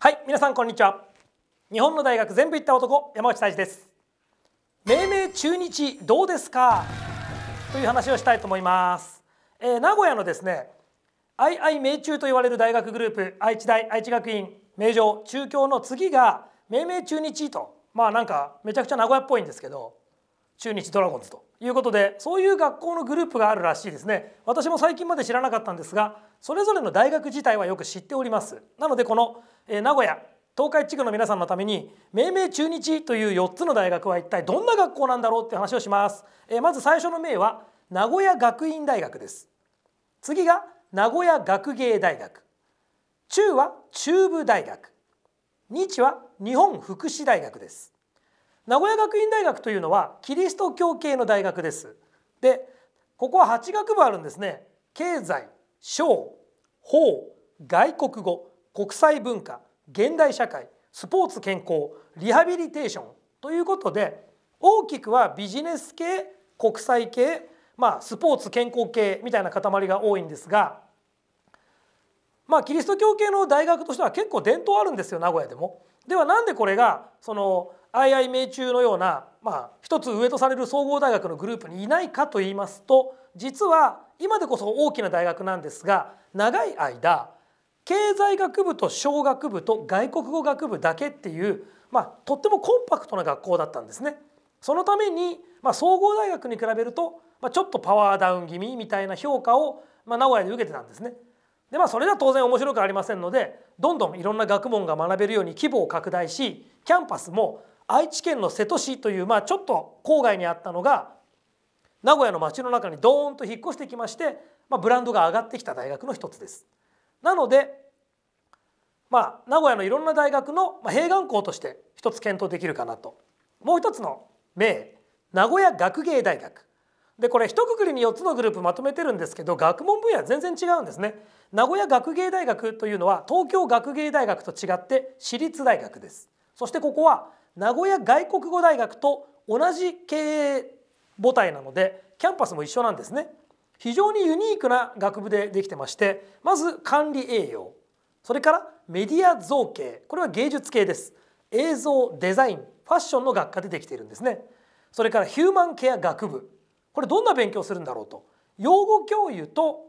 はい皆さんこんにちは日本の大学全部行った男山内大志です命名中日どうですかという話をしたいと思います、えー、名古屋のですね愛愛命中と言われる大学グループ愛知大愛知学院名城中京の次が命名中日とまあなんかめちゃくちゃ名古屋っぽいんですけど中日ドラゴンズということでそういう学校のグループがあるらしいですね私も最近まで知らなかったんですがそれぞれの大学自体はよく知っておりますなのでこの、えー、名古屋東海地区の皆さんのために命名中日という4つの大学は一体どんな学校なんだろうって話をします、えー、まず最初の名は名古屋学院大学です次が名古屋学芸大学中は中部大学日は日本福祉大学です名古屋学院大学というのはキリスト教系の大学ですでここは8学部あるんですね経済商法外国語国際文化現代社会スポーツ健康リハビリテーションということで大きくはビジネス系国際系、まあ、スポーツ健康系みたいな塊が多いんですがまあ、キリスト教系の大学としては結構伝統あるんですよ名古屋でも。ではなんでこれがその愛愛命中のような、まあ、一つ上とされる総合大学のグループにいないかと言いますと実は今でこそ大きな大学なんですが長い間経済学部と小学部と外国語学部だけっていう、まあ、とってもコンパクトな学校だったんですね。そのために、まあ、総合大学に比べると、まあ、ちょっとパワーダウン気味みたいな評価を、まあ、名古屋で受けてたんですね。でまあそれじゃ当然面白くありませんのでどんどんいろんな学問が学べるように規模を拡大しキャンパスも愛知県の瀬戸市というまあちょっと郊外にあったのが名古屋の街の中にドーンと引っ越してきまして、まあ、ブランドが上がってきた大学の一つです。なので、まあ、名古屋のいろんな大学の併願校として一つ検討できるかなともう一つの名名古屋学芸大学でこれ一括りに4つのグループまとめてるんですけど学問分野全然違うんですね名古屋学芸大学というのは東京学芸大学と違って私立大学ですそしてここは名古屋外国語大学と同じ経営母体なのでキャンパスも一緒なんですね非常にユニークな学部でできてましてまず管理栄養それからメディア造形これは芸術系です映像デザインファッションの学科でできているんですねそれからヒューマンケア学部これどんな勉強するんだろうと養護教諭と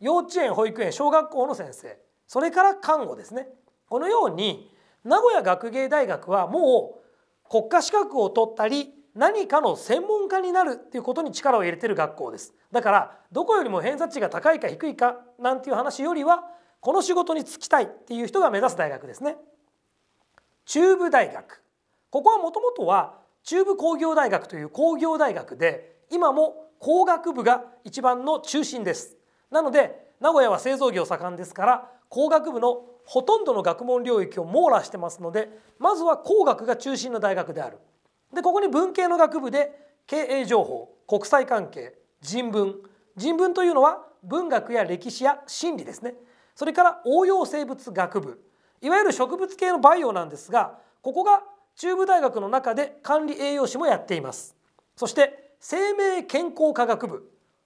幼稚園保育園小学校の先生それから看護ですねこのように名古屋学芸大学はもう国家資格を取ったり何かの専門家になるっていうことに力を入れてる学校ですだからどこよりも偏差値が高いか低いかなんていう話よりはこの仕事に就きたいっていう人が目指す大学ですね中部大学ここはもともとは中部工業大学という工業大学で今も工学部が一番の中心ですなので名古屋は製造業盛んですから工学部のほとんどの学問領域を網羅してますのでまずは工学が中心の大学であるでここに文系の学部で経営情報国際関係人文人文というのは文学や歴史や心理ですねそれから応用生物学部いわゆる植物系のバイオなんですがここが中部大学の中で管理栄養士もやっていますそして生命健康科学部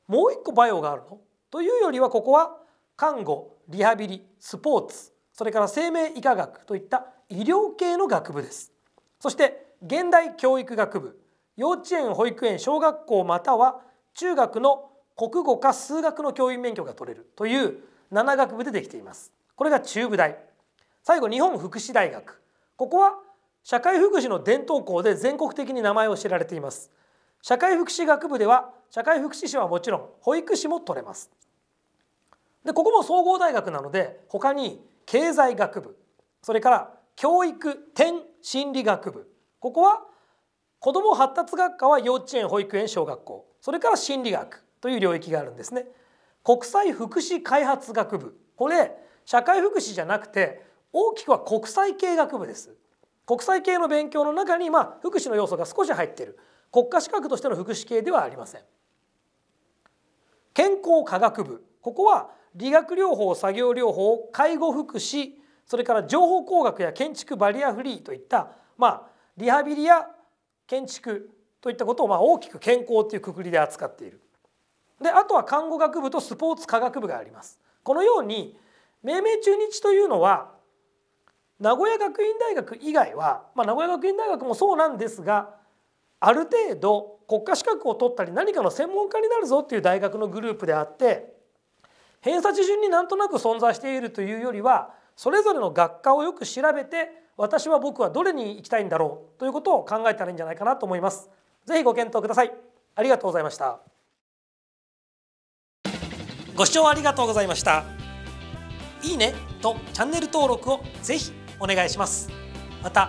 もう一個バイオがあるのというよりはここは看護リハビリスポーツそれから生命医科学といった医療系の学部ですそして現代教育学部幼稚園保育園小学校または中学の国語か数学の教員免許が取れるという7学部でできていますこれが中部大最後日本福祉大学ここは社会福祉の伝統校で全国的に名前を知られています社会福祉学部では社会福祉士はもちろん保育士も取れますでここも総合大学なので他に経済学部それから教育転心理学部ここは子ども発達学科は幼稚園保育園小学校それから心理学という領域があるんですね国際福祉開発学部これ社会福祉じゃなくて大きくは国際系学部です国際系の勉強の中にまあ福祉の要素が少し入っている国家資格としての福祉系ではありません健康科学部ここは理学療法作業療法介護福祉それから情報工学や建築バリアフリーといった、まあ、リハビリや建築といったことをまあ大きく健康というくくりで扱っているであとは看護学部とスポーツ科学部がありますこのように命名中日というのは名古屋学院大学以外は、まあ、名古屋学院大学もそうなんですがある程度国家資格を取ったり何かの専門家になるぞっていう大学のグループであって偏差値順になんとなく存在しているというよりはそれぞれの学科をよく調べて私は僕はどれに行きたいんだろうということを考えたらいいんじゃないかなと思います。ぜひご検討ください。ありがとうございました。ご視聴ありがとうございました。いいねとチャンネル登録をぜひお願いします。また